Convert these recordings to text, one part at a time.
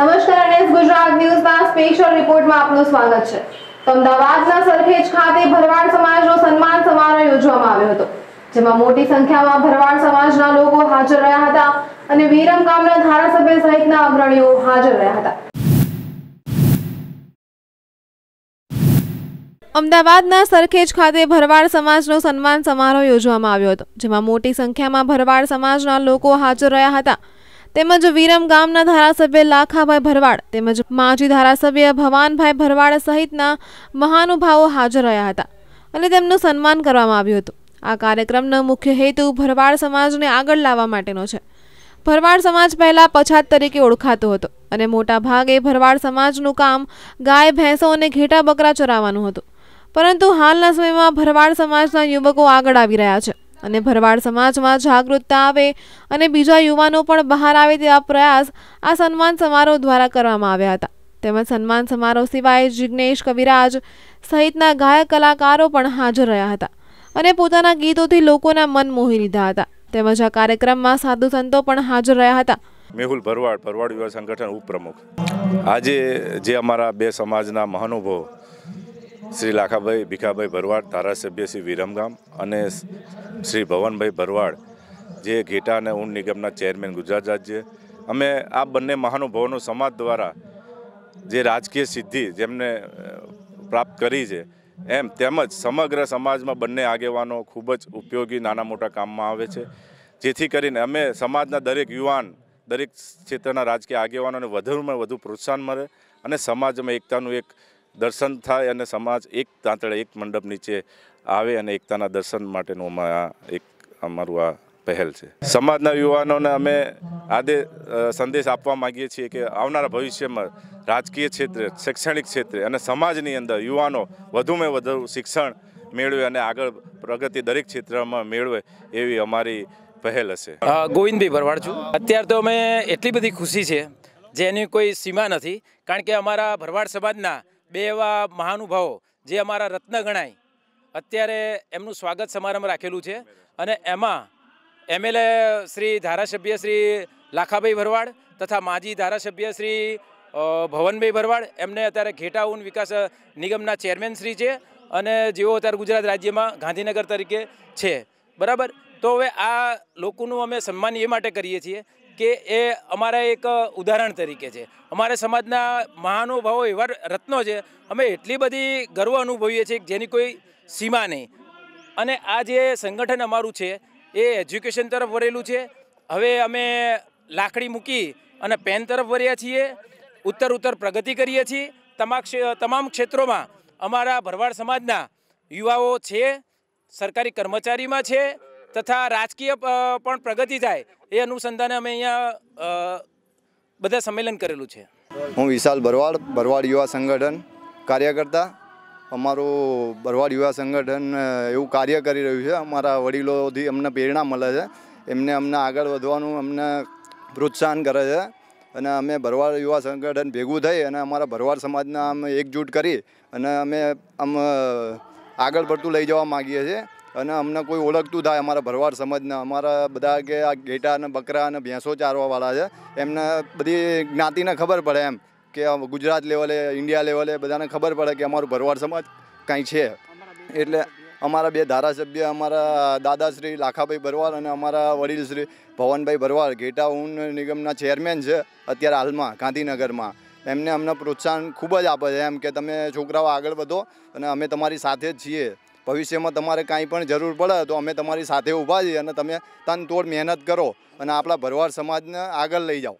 નમસ્કાર NS Gujarat ન્યૂઝના special રિપોર્ટમાં આપનું સ્વાગત છે અમદાવાદના સરખેજ ખાતે ભરવાડ સમાજ નો સન્માન સમારોહ યોજવામાં આવ્યો હતો જેમાં મોટી સંખ્યામાં ભરવાડ સમાજના લોકો હાજર રહ્યા હતા અને વિરમગામના ધારાસભ્ય સહિતના અગ્રણીઓ હાજર રહ્યા હતા અમદાવાદના સરખેજ ખાતે ભરવાડ સમાજનો સન્માન સમારોહ યોજવામાં આવ્યો હતો જેમાં મોટી સંખ્યામાં ભરવાડ સમાજના લોકો હાજર રહ્યા હતા તેમજ વિરમ ગામના ધારાસભ્ય લાખાભાઈ ભરવાડ તેમજ માજી ધારાસભ્ય ભવાનભાઈ ભરવાડ સહિતના મહાનુભાવો હાજર રહ્યા હતા અને તેમનું સન્માન કરવામાં આવ્યું હતું આ કાર્યક્રમનો મુખ્ય હેતુ ભરવાડ સમાજને આગળ લાવવા માટેનો છે ભરવાડ સમાજ પહેલાં પછાત તરીકે ઓળખાતો હતો અને મોટા ભાગે ભરવાડ સમાજનું કામ ગાય ભેંસો અને ઘેટા બકરા ચરાવવાનું હતું પરંતુ હાલના સમયમાં ભરવાડ સમાજના યુવકો આગળ આવી રહ્યા છે અને ભરવાડ સમાજમાં જાગૃતતા આવે અને બીજા યુવાનો પણ બહાર આવે તેવા પ્રયાસ આ સન્માન સમારોહ દ્વારા કરવામાં આવ્યા હતા તેમજ સન્માન સમારોહ સિવાય જિજ્ઞેશ કવિરાજ સહિતના ગાયક કલાકારો પણ હાજર રહ્યા હતા અને પોતાના ગીતોથી લોકોના મન મોહી લીધા હતા તેમજ આ કાર્યક્રમમાં સાધુ સંતો પણ હાજર રહ્યા હતા મેહુલ ભરવાડ ભરવાડ યુવા સંગઠન ઉપપ્રમુખ આજે જે અમારા બે સમાજના મહાનુભવ શ્રી લાખાભાઈ ભીખાભાઈ ભરવાડ ધારાસભ્ય શ્રી વિરમગામ અને શ્રી ભવનભાઈ ભરવાડ જે ઘેટા અને ઊંડ નિગમના ચેરમેન ગુજરાત રાજ્ય અમે આ બંને મહાનુભાવોનો સમાજ દ્વારા જે રાજકીય સિદ્ધિ જેમને પ્રાપ્ત કરી છે એમ તેમજ સમગ્ર સમાજમાં બંને આગેવાનો ખૂબ જ ઉપયોગી નાના મોટા કામમાં આવે છે જેથી કરીને અમે સમાજના દરેક યુવાન દરેક ક્ષેત્રના રાજકીય આગેવાનોને વધુમાં વધુ પ્રોત્સાહન મળે અને સમાજમાં એકતાનું એક દર્શન થાય અને સમાજ એક તાંતળે એક મંડપ નીચે આવે અને એકતાના દર્શન માટેનું અમારું આ એક અમારું આ પહેલ છે સમાજના યુવાનોને અમે આદે સંદેશ આપવા માગીએ છીએ કે આવનારા ભવિષ્યમાં રાજકીય ક્ષેત્રે શૈક્ષણિક ક્ષેત્રે અને સમાજની અંદર યુવાનો વધુમાં વધુ શિક્ષણ મેળવે અને આગળ પ્રગતિ દરેક ક્ષેત્રમાં મેળવે એવી અમારી પહેલ હશે ગોવિંદભાઈ ભરવાડ છું અત્યાર તો અમે એટલી બધી ખુશી છે જેની કોઈ સીમા નથી કારણ કે અમારા ભરવાડ સમાજના બે એવા મહાનુભાવો જે અમારા રત્ન ગણાય અત્યારે એમનું સ્વાગત સમારંભ રાખેલું છે અને એમાં એમએલએ શ્રી ધારાસભ્ય શ્રી લાખાભાઈ ભરવાડ તથા માજી ધારાસભ્ય શ્રી ભવનભાઈ ભરવાડ એમને અત્યારે ઘેટા ઉન વિકાસ નિગમના ચેરમેન શ્રી છે અને જેઓ અત્યારે ગુજરાત રાજ્યમાં ગાંધીનગર તરીકે છે બરાબર તો હવે આ લોકોનું અમે સન્માન એ માટે કરીએ છીએ કે એ અમારા એક ઉદાહરણ તરીકે છે અમારા સમાજના મહાનુભાવો એવા રત્નો છે અમે એટલી બધી ગર્વ અનુભવીએ છીએ જેની કોઈ સીમા નહીં અને આ જે સંગઠન અમારું છે એ એજ્યુકેશન તરફ વરેલું છે હવે અમે લાકડી મૂકી અને પેન તરફ વર્યા છીએ ઉત્તર ઉત્તર પ્રગતિ કરીએ છીએ તમામ તમામ ક્ષેત્રોમાં અમારા ભરવાડ સમાજના યુવાઓ છે સરકારી કર્મચારીમાં છે તથા રાજકીય પણ પ્રગતિ થાય એ અનુસંધાને અમે અહીંયા બધા સંમેલન કરેલું છે હું વિશાલ ભરવાડ ભરવાડ યુવા સંગઠન કાર્યકર્તા અમારું ભરવાડ યુવા સંગઠન એવું કાર્ય કરી રહ્યું છે અમારા વડીલોથી અમને પ્રેરણા મળે છે એમને અમને આગળ વધવાનું અમને પ્રોત્સાહન કરે છે અને અમે ભરવાડ યુવા સંગઠન ભેગું થઈ અને અમારા ભરવાડ સમાજના અમે એકજૂટ કરી અને અમે આમ આગળ પડતું લઈ જવા માગીએ છીએ અને અમને કોઈ ઓળખતું થાય અમારા ભરવાડ સમજને અમારા બધા કે આ ઘેટા અને બકરા અને ભેંસો ચારવાવાળા છે એમને બધી જ્ઞાતિને ખબર પડે એમ કે ગુજરાત લેવલે ઇન્ડિયા લેવલે બધાને ખબર પડે કે અમારું ભરવાડ સમાજ કાંઈ છે એટલે અમારા બે ધારાસભ્ય અમારા દાદાશ્રી લાખાભાઈ ભરવાડ અને અમારા વડીલશ્રી ભવનભાઈ ભરવાડ ઘેટા ઉન નિગમના ચેરમેન છે અત્યારે હાલમાં ગાંધીનગરમાં એમને અમને પ્રોત્સાહન ખૂબ જ આપે છે એમ કે તમે છોકરાઓ આગળ વધો અને અમે તમારી સાથે જ છીએ ભવિષ્યમાં તમારે કાંઈ પણ જરૂર પડે તો અમે તમારી સાથે ઊભા છીએ અને તમે તન તોડ મહેનત કરો અને આપણા ભરવાડ સમાજને આગળ લઈ જાઓ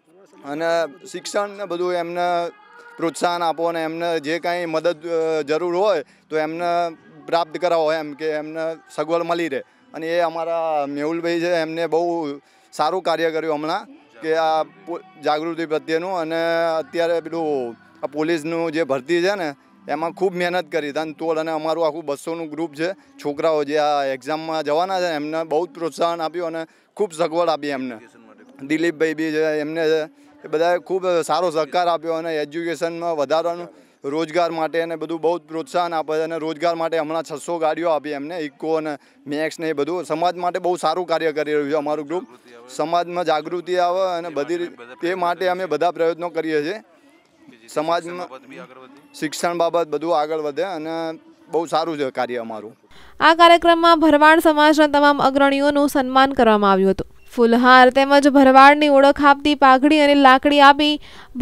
અને શિક્ષણ ને બધું એમને પ્રોત્સાહન આપો અને એમને જે કાંઈ મદદ જરૂર હોય તો એમને પ્રાપ્ત કરાવો એમ કે એમને સગવડ મળી રહે અને એ અમારા મેહુલભાઈ છે એમને બહુ સારું કાર્ય કર્યું હમણાં કે આ જાગૃતિ પ્રત્યેનું અને અત્યારે પેલું આ પોલીસનું જે ભરતી છે ને એમાં ખૂબ મહેનત કરી તોલ અને અમારું આખું બસોનું ગ્રુપ છે છોકરાઓ જે આ એક્ઝામમાં જવાના છે એમને બહુ જ પ્રોત્સાહન આપ્યું અને ખૂબ સગવડ આપી એમને દિલીપભાઈ બી છે એમને એ બધાએ ખૂબ સારો સહકાર આપ્યો અને એજ્યુકેશનમાં વધારાનું રોજગાર માટે અને બધું બહુ જ પ્રોત્સાહન આપે છે અને રોજગાર માટે હમણાં છસો ગાડીઓ આપી એમને ઇકો અને મેક્સ ને એ બધું સમાજ માટે બહુ સારું કાર્ય કરી રહ્યું છે અમારું ગ્રુપ સમાજમાં જાગૃતિ આવે અને બધી તે માટે અમે બધા પ્રયત્નો કરીએ છીએ સમાજમાં શિક્ષણ બાબત બધું આગળ વધે અને બહુ સારું છે કાર્ય અમારું આ કાર્યક્રમમાં ભરવાડ સમાજના તમામ અગ્રણીઓનું સન્માન કરવામાં આવ્યું હતું ફુલહાર તેમજ ભરવાડની ઓળખ આપતી પાઘડી અને લાકડી આપી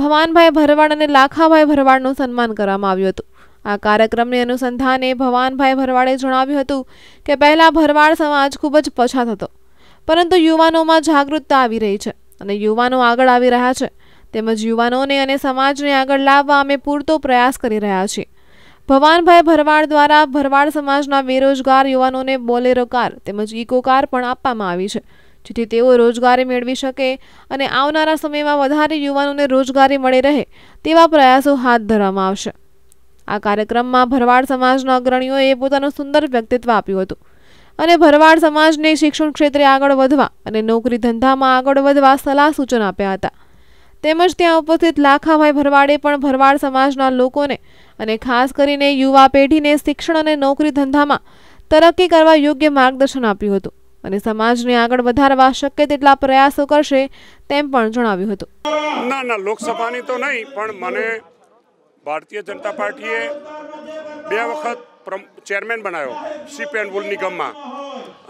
ભવાનભાઈ ભરવાડ અને લાખાભાઈ ભરવાડનું સન્માન કરવામાં આવ્યું હતું આ કાર્યક્રમને અનુસંધાને ભવાનભાઈ ભરવાડે જણાવ્યું હતું કે પહેલાં ભરવાડ સમાજ ખૂબ જ પછાત હતો પરંતુ યુવાનોમાં જાગૃતતા આવી રહી છે અને યુવાનો આગળ આવી રહ્યા છે તેમજ યુવાનોને અને સમાજને આગળ લાવવા અમે પૂરતો પ્રયાસ કરી રહ્યા છીએ ભવાનભાઈ ભરવાડ દ્વારા ભરવાડ સમાજના બેરોજગાર યુવાનોને બોલેરો કાર તેમજ ઇકો કાર પણ આપવામાં આવી છે જેથી તેઓ રોજગારી મેળવી શકે અને આવનારા સમયમાં વધારે યુવાનોને રોજગારી મળી રહે તેવા પ્રયાસો હાથ ધરવામાં આવશે આ કાર્યક્રમમાં ભરવાડ સમાજના અગ્રણીઓએ પોતાનું સુંદર વ્યક્તિત્વ આપ્યું હતું અને ભરવાડ સમાજને શિક્ષણ ક્ષેત્રે આગળ વધવા અને નોકરી ધંધામાં આગળ વધવા સલાહ સૂચન આપ્યા હતા તેમજ ત્યાં ઉપસ્થિત લાખાભાઈ ભરવાડે પણ ભરવાડ સમાજના લોકોને અને ખાસ કરીને યુવા પેઢીને શિક્ષણ અને નોકરી ધંધામાં તરક્કી કરવા યોગ્ય માર્ગદર્શન આપ્યું હતું અને સમાજને આગળ વધારવા શક્ય તેટલા પ્રયાસો કરશે તેમ પણ જણાવ્યું હતું ના ના લોકસભાની તો નહીં પણ મને ભારતીય જનતા પાર્ટીએ બે વખત ચેરમેન બનાવ્યો સીપ એન્ડ વુલ નિગમમાં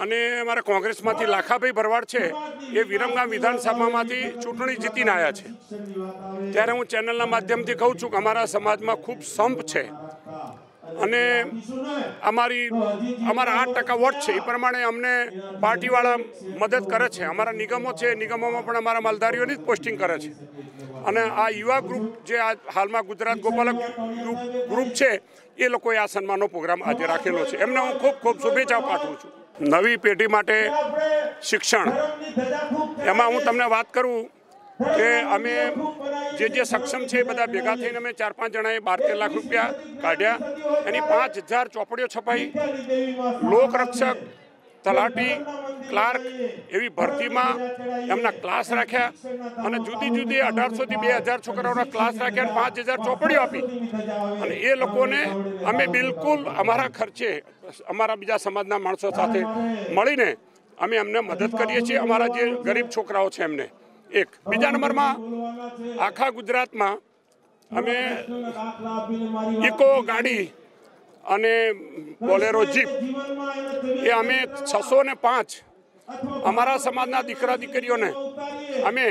અને અમારા કોંગ્રેસમાંથી લાખાભાઈ ભરવાડ છે એ વિરમગામ વિધાનસભામાંથી ચૂંટણી જીતીને આવ્યા છે ત્યારે હું ચેનલના માધ્યમથી કહું છું કે અમારા સમાજમાં ખૂબ સંપ છે અને અમારી અમારા આઠ ટકા વોટ છે એ પ્રમાણે અમને પાર્ટીવાળા મદદ કરે છે અમારા નિગમો છે નિગમોમાં પણ અમારા માલધારીઓની જ પોસ્ટિંગ કરે છે અને આ યુવા ગ્રુપ જે આ હાલમાં ગુજરાત ગોપાલક ગ્રુપ છે એ લોકોએ આ સન્માનનો પ્રોગ્રામ આજે રાખેલો છે એમને હું ખૂબ ખૂબ શુભેચ્છા પાઠવું છું નવી પેઢી માટે શિક્ષણ એમાં હું તમને વાત કરું કે અમે જે જે સક્ષમ છે એ બધા ભેગા થઈને અમે ચાર પાંચ જણાએ બાર તેર લાખ રૂપિયા કાઢ્યા એની પાંચ હજાર ચોપડીઓ છપાઈ લોકરક્ષક તલાટી ક્લાર્ક એવી ભરતીમાં એમના ક્લાસ રાખ્યા અને જુદી જુદી અઢારસોથી બે હજાર છોકરાઓના ક્લાસ રાખ્યા પાંચ હજાર ચોપડીઓ આપી અને એ લોકોને અમે બિલકુલ અમારા ખર્ચે અમારા બીજા સમાજના માણસો સાથે મળીને અમે એમને મદદ કરીએ છીએ અમારા જે ગરીબ છોકરાઓ છે એમને એક બીજા નંબરમાં આખા ગુજરાતમાં અમે ઇકો ગાડી અને બોલેરો જીપ એ અમે છસો ને પાંચ અમારા સમાજના દીકરા દીકરીઓને અમે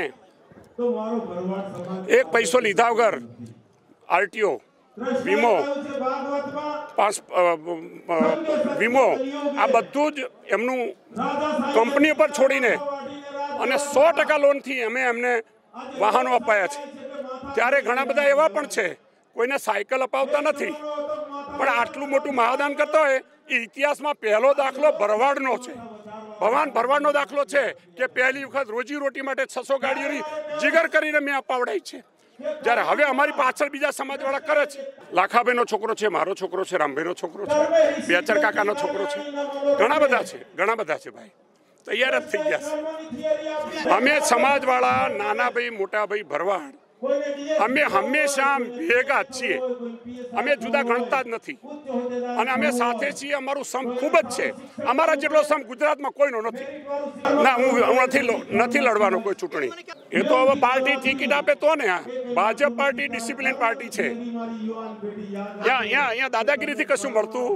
એક પૈસો લીધા વગર આરટીઓ વીમો પાસ વીમો આ બધું જ એમનું કંપની પર છોડીને અને સો ટકા લોનથી અમે એમને વાહનો અપાયા છે ત્યારે ઘણા બધા એવા પણ છે કોઈને સાયકલ અપાવતા નથી પણ આટલું મોટું મહાદાન કરતા હોય એ ઇતિહાસમાં પહેલો દાખલો ભરવાડનો છે ભગવાન ભરવાડનો દાખલો છે કે પહેલી વખત રોજીરોટી માટે છસો ગાડીઓની જીગર કરીને મેં અપાવડાઈ છે જ્યારે હવે અમારી પાછળ બીજા સમાજવાળા કરે છે લાખાભાઈનો છોકરો છે મારો છોકરો છે રામભાઈનો છોકરો છે બેચર કાકાનો છોકરો છે ઘણા બધા છે ઘણા બધા છે ભાઈ તૈયાર જ થઈ જશે અમે સમાજવાળા નાના નાનાભાઈ મોટાભાઈ ભરવાડ અમે હંમેશા ભેગા જ છીએ અમે જુદા ગણતા જ નથી અને અમે સાથે છીએ અમારું સમ ખૂબ જ છે અમારા જેટલો સમ ગુજરાતમાં કોઈનો નથી ના હું હું નથી નથી લડવાનો કોઈ ચૂંટણી એ તો હવે પાર્ટી ટિકિટ આપે તો ને ભાજપ પાર્ટી ડિસિપ્લિન પાર્ટી છે અહીંયા અહીંયા દાદાગીરીથી કશું મળતું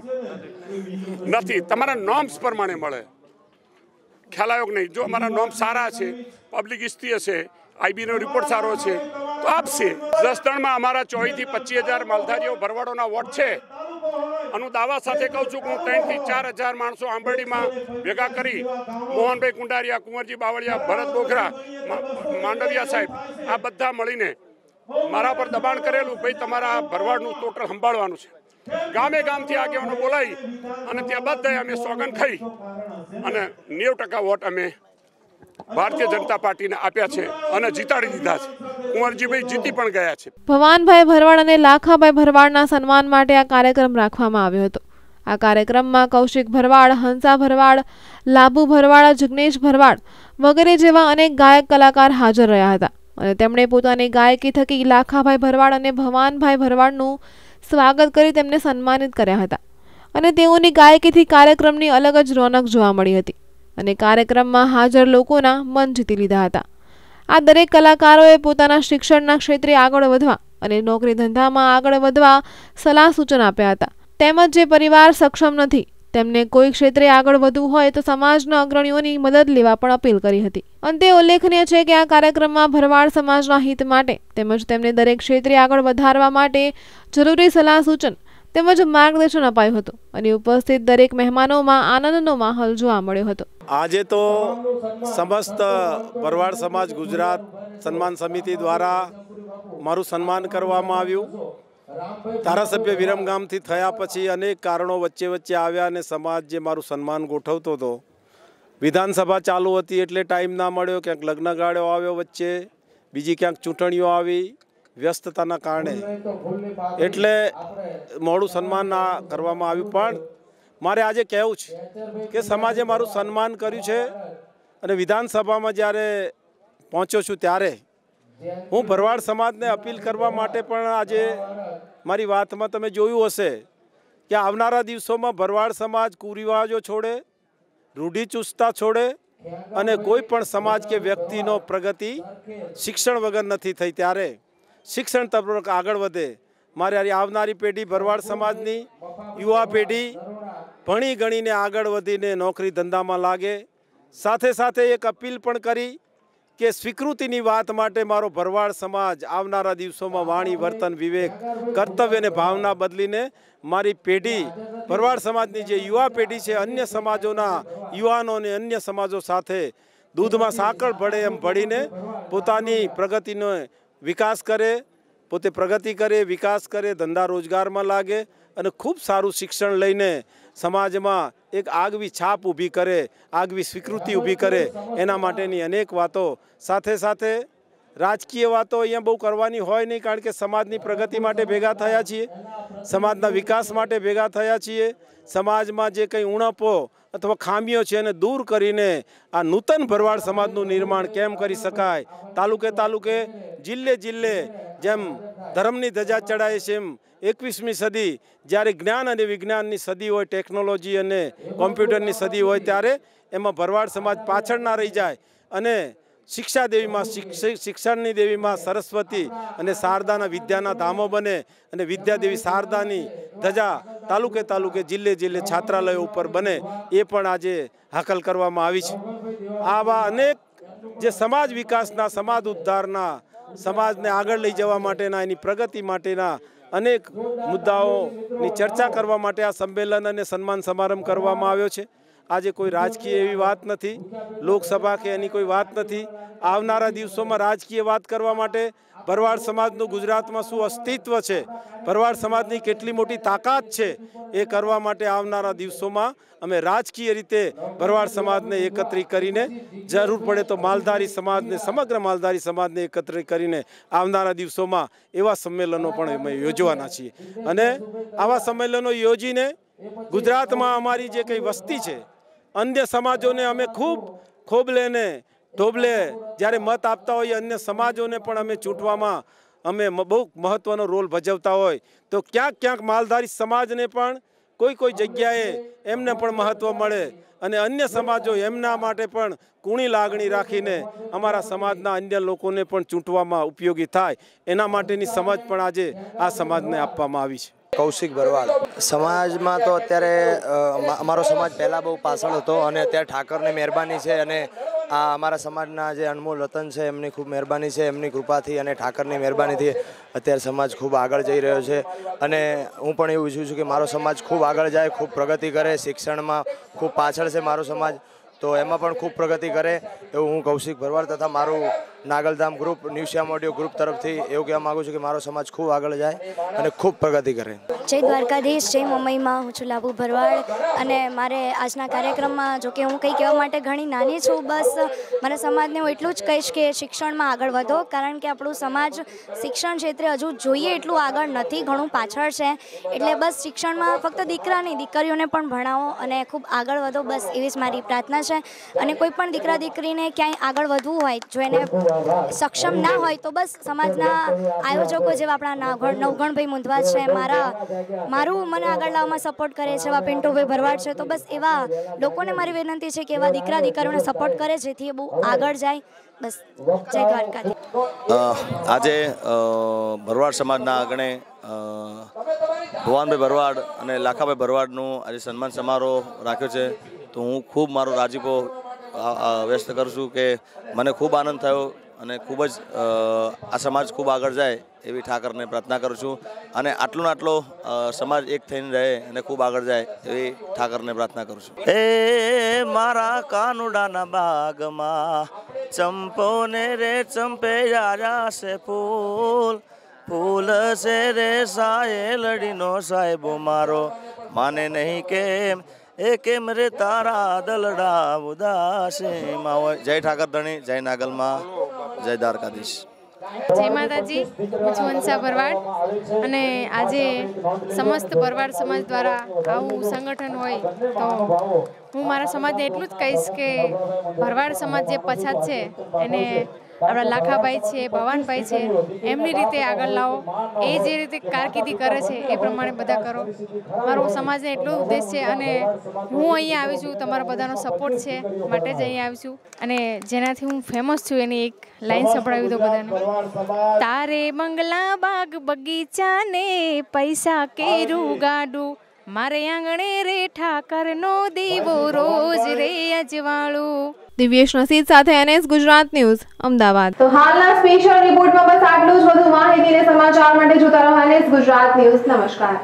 નથી તમારા નોર્મ્સ પ્રમાણે મળે ખ્યાલ કે નહીં જો અમારા નોમ સારા છે પબ્લિક ઇસ્તી હશે આઈબીનો રિપોર્ટ સારો છે તો આપશે જસદણમાં અમારા ચોવીસથી પચીસ હજાર માલધારીઓ ભરવાડોના વોટ છે અને દાવા સાથે કહું છું કે હું ત્રણથી ચાર હજાર માણસો આંબરડીમાં ભેગા કરી મોહનભાઈ કુંડારિયા કુંવરજી બાવળિયા ભરત બોખરા માંડવિયા સાહેબ આ બધા મળીને મારા પર દબાણ કરેલું ભાઈ તમારા ભરવાડનું ટોટલ સંભાળવાનું છે ગામે ગામથી આગેવાનો બોલાવી અને ત્યાં બધાએ અમે સોગન ખાઈ અને નેવું ટકા વોટ અમે ભારતીય જનતા પાર્ટીને આપ્યા છે અને જીતાડી દીધા છે કુંવરજીભાઈ જીતી પણ ગયા છે ભવાનભાઈ ભરવાડ અને લાખાભાઈ ભરવાડના સન્માન માટે આ કાર્યક્રમ રાખવામાં આવ્યો હતો આ કાર્યક્રમમાં કૌશિક ભરવાડ હંસા ભરવાડ લાભુ ભરવાડ જગ્નેશ ભરવાડ વગેરે જેવા અનેક ગાયક કલાકાર હાજર રહ્યા હતા અને તેમણે પોતાની ગાયકી થકી લાખાભાઈ ભરવાડ અને ભવાનભાઈ ભરવાડનું સ્વાગત કરી તેમને સન્માનિત કર્યા હતા અને તેઓની ગાયકીથી કાર્યક્રમની અલગ જ રોનક જોવા મળી હતી અને કાર્યક્રમમાં હાજર લોકોના મન જીતી લીધા હતા આ દરેક કલાકારોએ પોતાના શિક્ષણના ક્ષેત્રે આગળ વધવા અને નોકરી ધંધામાં આગળ વધવા સલાહ સૂચન આપ્યા હતા તેમજ જે પરિવાર સક્ષમ નથી તેમને કોઈ ક્ષેત્રે આગળ વધવું હોય તો સમાજના અગ્રણીઓની મદદ લેવા પણ અપીલ કરી હતી અંતે ઉલ્લેખનીય છે કે આ કાર્યક્રમમાં ભરવાડ સમાજના હિત માટે તેમજ તેમને દરેક ક્ષેત્રે આગળ વધારવા માટે જરૂરી સલાહ સૂચન તેમજ માર્ગદર્શન અપાયું હતું અને ઉપસ્થિત દરેક મહેમાનોમાં આનંદનો માહોલ જોવા મળ્યો હતો આજે તો સમસ્ત ભરવાડ સમાજ ગુજરાત સન્માન સમિતિ દ્વારા મારું સન્માન કરવામાં આવ્યું ધારાસભ્ય વિરમગામથી થયા પછી અનેક કારણો વચ્ચે વચ્ચે આવ્યા અને સમાજ જે મારું સન્માન ગોઠવતો હતો વિધાનસભા ચાલુ હતી એટલે ટાઈમ ના મળ્યો ક્યાંક લગ્ન ગાળ્યો આવ્યો વચ્ચે બીજી ક્યાંક ચૂંટણીઓ આવી વ્યસ્તતાના કારણે એટલે મોડું સન્માન ના કરવામાં આવ્યું પણ મારે આજે કહેવું છે કે સમાજે મારું સન્માન કર્યું છે અને વિધાનસભામાં જ્યારે પહોંચ્યો છું ત્યારે હું ભરવાડ સમાજને અપીલ કરવા માટે પણ આજે મારી વાતમાં તમે જોયું હશે કે આવનારા દિવસોમાં ભરવાડ સમાજ કુરિવાજો છોડે રૂઢિચુસ્તા છોડે અને કોઈ પણ સમાજ કે વ્યક્તિનો પ્રગતિ શિક્ષણ વગર નથી થઈ ત્યારે શિક્ષણ તપૂર્વક આગળ વધે મારે આવનારી પેઢી ભરવાડ સમાજની યુવા પેઢી ભણી ગણીને આગળ વધીને નોકરી ધંધામાં લાગે સાથે સાથે એક અપીલ પણ કરી કે સ્વીકૃતિની વાત માટે મારો ભરવાડ સમાજ આવનારા દિવસોમાં વાણી વર્તન વિવેક કર્તવ્યને ભાવના બદલીને મારી પેઢી ભરવાડ સમાજની જે યુવા પેઢી છે અન્ય સમાજોના યુવાનોને અન્ય સમાજો સાથે દૂધમાં સાંકળ ભળે એમ ભળીને પોતાની પ્રગતિનો વિકાસ કરે પોતે પ્રગતિ કરે વિકાસ કરે ધંધા રોજગારમાં લાગે અને ખૂબ સારું શિક્ષણ લઈને સમાજમાં એક આગવી છાપ ઊભી કરે આગવી સ્વીકૃતિ ઊભી કરે એના માટેની અનેક વાતો સાથે સાથે રાજકીય વાતો અહીંયા બહુ કરવાની હોય નહીં કારણ કે સમાજની પ્રગતિ માટે ભેગા થયા છીએ સમાજના વિકાસ માટે ભેગા થયા છીએ સમાજમાં જે કંઈ ઉણપો અથવા ખામીઓ છે એને દૂર કરીને આ નૂતન ભરવાડ સમાજનું નિર્માણ કેમ કરી શકાય તાલુકે તાલુકે જિલ્લે જિલ્લે જેમ ધર્મની ધજા ચડાય છે એમ એકવીસમી સદી જ્યારે જ્ઞાન અને વિજ્ઞાનની સદી હોય ટેકનોલોજી અને કોમ્પ્યુટરની સદી હોય ત્યારે એમાં ભરવાડ સમાજ પાછળ ના રહી જાય અને શિક્ષા દેવીમાં શિક્ષણની દેવીમાં સરસ્વતી અને શારદાના વિદ્યાના ધામો બને અને વિદ્યાદેવી શારદાની ધજા તાલુકે તાલુકે જિલ્લે જિલ્લે છાત્રાલયો ઉપર બને એ પણ આજે હાકલ કરવામાં આવી છે આવા અનેક જે સમાજ વિકાસના સમાજ ઉદ્ધારના સમાજને આગળ લઈ જવા માટેના એની પ્રગતિ માટેના અનેક મુદ્દાઓની ચર્ચા કરવા માટે આ સંમેલન અને સન્માન સમારંભ કરવામાં આવ્યો છે આજે કોઈ રાજકીય એવી વાત નથી લોકસભા કે એની કોઈ વાત નથી આવનારા દિવસોમાં રાજકીય વાત કરવા માટે ભરવાડ સમાજનું ગુજરાતમાં શું અસ્તિત્વ છે ભરવાડ સમાજની કેટલી મોટી તાકાત છે એ કરવા માટે આવનારા દિવસોમાં અમે રાજકીય રીતે ભરવાડ સમાજને એકત્રિત કરીને જરૂર પડે તો માલધારી સમાજને સમગ્ર માલધારી સમાજને એકત્રિત કરીને આવનારા દિવસોમાં એવા સંમેલનો પણ અમે યોજવાના છીએ અને આવા સંમેલનો યોજીને ગુજરાતમાં અમારી જે કંઈ વસ્તી છે અન્ય સમાજોને અમે ખૂબ ખોબલેને ઢોબલે જ્યારે મત આપતા હોઈએ અન્ય સમાજોને પણ અમે ચૂંટવામાં અમે બહુ મહત્ત્વનો રોલ ભજવતા હોય તો ક્યાંક ક્યાંક માલધારી સમાજને પણ કોઈ કોઈ જગ્યાએ એમને પણ મહત્ત્વ મળે અને અન્ય સમાજો એમના માટે પણ કુણી લાગણી રાખીને અમારા સમાજના અન્ય લોકોને પણ ચૂંટવામાં ઉપયોગી થાય એના માટેની સમજ પણ આજે આ સમાજને આપવામાં આવી છે કૌશિક ભરવાડ સમાજમાં તો અત્યારે અમારો સમાજ પહેલાં બહુ પાછળ હતો અને અત્યારે ઠાકરની મહેરબાની છે અને આ અમારા સમાજના જે અનમોલ રતન છે એમની ખૂબ મહેરબાની છે એમની કૃપાથી અને ઠાકરની મહેરબાનીથી અત્યારે સમાજ ખૂબ આગળ જઈ રહ્યો છે અને હું પણ એવું ઈચ્છું છું કે મારો સમાજ ખૂબ આગળ જાય ખૂબ પ્રગતિ કરે શિક્ષણમાં ખૂબ પાછળ છે મારો સમાજ તો એમાં પણ ખૂબ પ્રગતિ કરે એવું હું કૌશિક ભરવાડ તથા મારું નાગલધામ ગ્રુપ ન્યુશ્યામ મોડિયો ગ્રુપ તરફથી એવું કહેવા માગું છું કે મારો સમાજ ખૂબ આગળ જાય અને ખૂબ પ્રગતિ કરે જય દ્વારકાધીશ જય મુંબઈમાં હું છું લાભુ ભરવાડ અને મારે આજના કાર્યક્રમમાં જોકે હું કંઈ કહેવા માટે ઘણી નાની છું બસ મારા સમાજને હું એટલું જ કહીશ કે શિક્ષણમાં આગળ વધો કારણ કે આપણું સમાજ શિક્ષણ ક્ષેત્રે હજુ જોઈએ એટલું આગળ નથી ઘણું પાછળ છે એટલે બસ શિક્ષણમાં ફક્ત દીકરા નહીં દીકરીઓને પણ ભણાવો અને ખૂબ આગળ વધો બસ એવી જ મારી પ્રાર્થના છે છે અને કોઈ પણ દીકરા દીકરીને ક્યાંય આગળ વધવું હોય જો એને સક્ષમ ના હોય તો બસ સમાજના આયોજકો જેવા આપણા નાગણ નવગણભાઈ મુંધવા છે મારા મારું મને આગળ લાવવામાં સપોર્ટ કરે છે એવા પિન્ટુભાઈ ભરવાડ છે તો બસ એવા લોકોને મારી વિનંતી છે કે એવા દીકરા દીકરીઓને સપોર્ટ કરે જેથી એ બહુ આગળ જાય બસ જય દ્વારકાધીશ આજે ભરવાડ સમાજના આગણે ભગવાનભાઈ ભરવાડ અને લાખાભાઈ ભરવાડનું આજે સન્માન સમારોહ રાખ્યો છે તો હું ખૂબ મારો રાજીપો વ્યસ્ત કરું છું કે મને ખૂબ આનંદ થયો અને ખૂબ જ આ સમાજ ખૂબ આગળ જાય એવી ઠાકરને પ્રાર્થના કરું છું અને આટલો ને આટલો સમાજ એક થઈને રહે અને ખૂબ આગળ જાય એવી ઠાકરને પ્રાર્થના કરું છું એ મારા કાનુડાના બાગમાં ચંપોને રે ચંપે યારા છે ફૂલ ફૂલ છે રે સાયલડીનો સાહેબો મારો માને નહીં કેમ એ કેમ રે તારા દલડા ઉદાસે હોય જય ઠાકર ધણી જય નાગલમાં જય દ્વારકાધીશ જય માતાજી હું છું હંસા ભરવાડ અને આજે સમસ્ત ભરવાડ સમાજ દ્વારા આવું સંગઠન હોય તો હું મારા સમાજને એટલું જ કહીશ કે ભરવાડ સમાજ જે પછાત છે એને આપણા લાખાભાઈ છે ભવાનભાઈ છે એમની રીતે આગળ લાવો એ જે રીતે કારકિર્દી કરે છે એ પ્રમાણે બધા કરો મારો સમાજને એટલો ઉદ્દેશ છે અને હું અહીંયા આવી છું તમારા બધાનો સપોર્ટ છે માટે જ અહીંયા આવી છું અને જેનાથી હું ફેમસ છું એની એક લાઈન સંભળાવી દો બધાને તારે મંગલા બાગ બગીચાને પૈસા કેરું ગાડું મારે આંગણે રે ઠાકરનો દીવો રોજ રે અજવાળું દિવ્યેશ નસીદ સાથે એનએસ ગુજરાત ન્યૂઝ અમદાવાદ તો હાલના સ્પેશિયલ રિપોર્ટમાં બસ આટલું જ વધુ માહિતી અને સમાચાર માટે જોતા રહો એનએસ ગુજરાત ન્યૂઝ નમસ્કાર